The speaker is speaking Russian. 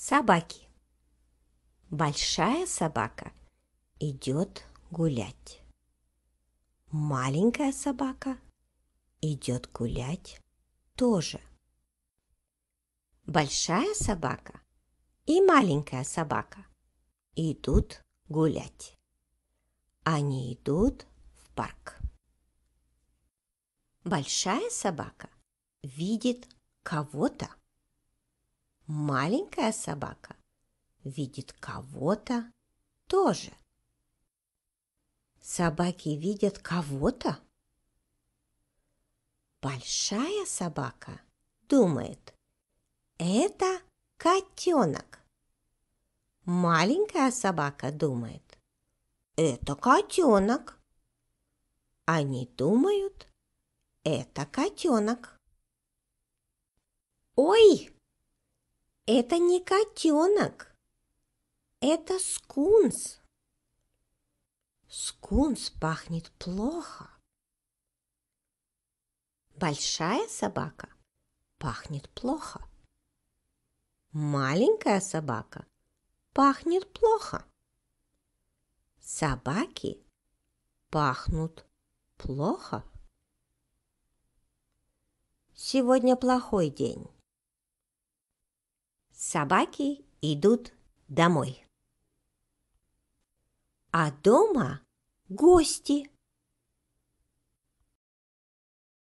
Собаки. Большая собака идет гулять. Маленькая собака идет гулять тоже. Большая собака и маленькая собака идут гулять. Они идут в парк. Большая собака видит кого-то маленькая собака видит кого-то тоже. Собаки видят кого-то? Большая собака думает, это котенок. Маленькая собака думает, это котенок. Они думают, это котенок. Ой! Это не котенок, это скунс. Скунс пахнет плохо. Большая собака пахнет плохо. Маленькая собака пахнет плохо. Собаки пахнут плохо. Сегодня плохой день. Собаки идут домой. А дома гости.